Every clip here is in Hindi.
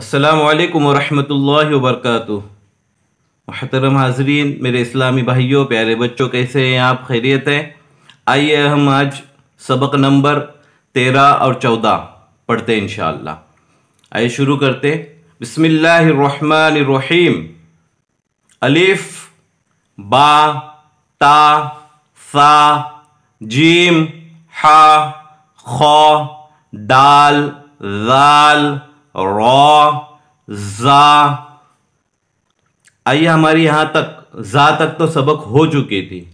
असलकम वरहमल वर्क महतरम हाजरीन मेरे इस्लामी भाइयों प्यारे बच्चों कैसे हैं आप खैरियत हैं आइए हम आज सबक नंबर तेरह और चौदह पढ़ते हैं इन आइए शुरू करते बसमीम अलिफ बा ता सा जीम हा खो दाल दाल रॉ जा आइए हमारी यहां तक जा तक तो सबक हो चुकी थी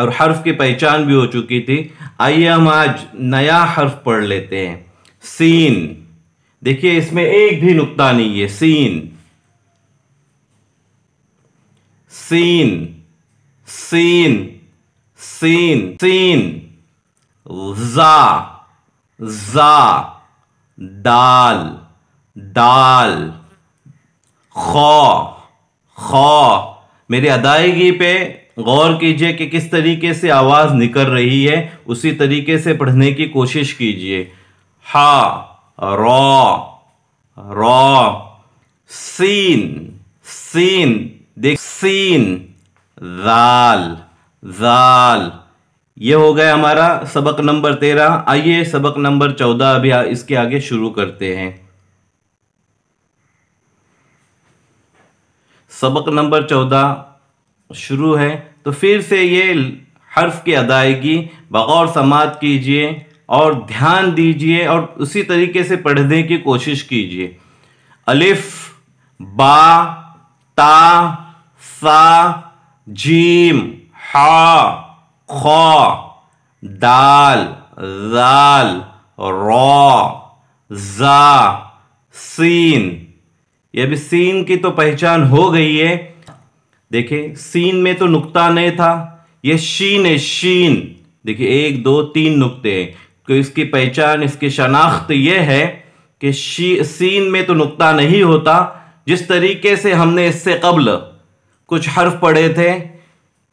और हर्फ की पहचान भी हो चुकी थी आइए हम आज नया हर्फ पढ़ लेते हैं सीन देखिए इसमें एक भी नुकता नहीं है सीन सीन सीन सीन सीन जा जा दाल दाल खौ खौ मेरी अदायगी पे गौर कीजिए कि किस तरीके से आवाज़ निकल रही है उसी तरीके से पढ़ने की कोशिश कीजिए हा रो रो सीन सीन देख सीन दाल दाल ये हो गया हमारा सबक नंबर तेरह आइए सबक नंबर चौदह अभी इसके आगे शुरू करते हैं सबक नंबर चौदह शुरू है तो फिर से ये हर्फ की अदायगी बगौर समात कीजिए और ध्यान दीजिए और उसी तरीके से पढ़ने की कोशिश कीजिए अलिफ बा ता सा जीम हा खा दाल जाल रॉ जा सीन ये भी सीन की तो पहचान हो गई है देखिए सीन में तो नुकता नहीं था ये शीन है शीन देखिए एक दो तीन नुकते हैं तो इसकी पहचान इसकी शनाख्त यह है कि सीन में तो नुकता नहीं होता जिस तरीके से हमने इससे कबल कुछ हर्फ पढ़े थे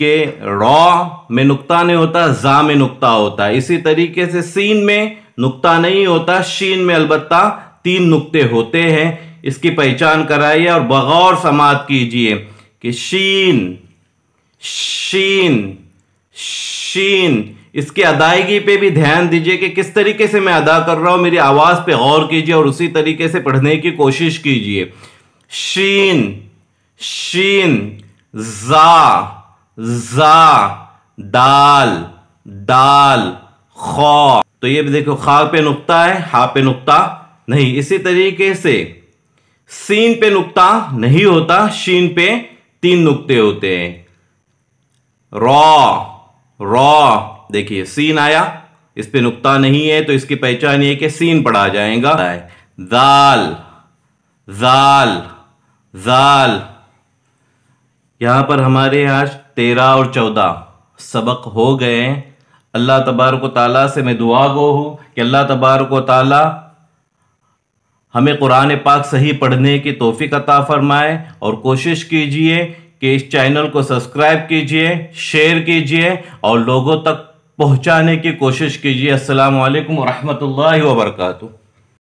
कि रॉ में नुकता नहीं होता जा में नुकता होता है इसी तरीके से सीन में नुकता नहीं होता शीन में अलबत्ता तीन नुकते होते हैं इसकी पहचान कराइए और बगौर समाप्त कीजिए कि शीन शीन शीन इसकी अदायगी पे भी ध्यान दीजिए कि किस तरीके से मैं अदा कर रहा हूँ मेरी आवाज़ पे गौर कीजिए और उसी तरीके से पढ़ने की कोशिश कीजिए शीन शीन जा जा दाल दाल खौ तो ये भी देखो खा पे नुकता है हा पे नुकता नहीं इसी तरीके से सीन पे नुकता नहीं होता शीन पे तीन नुकते होते हैं रॉ रॉ देखिए सीन आया इस पे नुकता नहीं है तो इसकी पहचान ये कि सीन पढ़ा जाएगा दाल जाल जाल यहां पर हमारे आज तेरह और चौदह सबक हो गए अल्लाह तबारक ताला से मैं दुआ गो हूँ कि अल्लाह तबारक ताला हमें कुरान पाक सही पढ़ने की तोफ़ी अता फ़रमाए और कोशिश कीजिए कि इस चैनल को सब्सक्राइब कीजिए शेयर कीजिए और लोगों तक पहुंचाने की कोशिश कीजिए अस्सलाम वालेकुम रहमतुल्लाहि व बरकातहू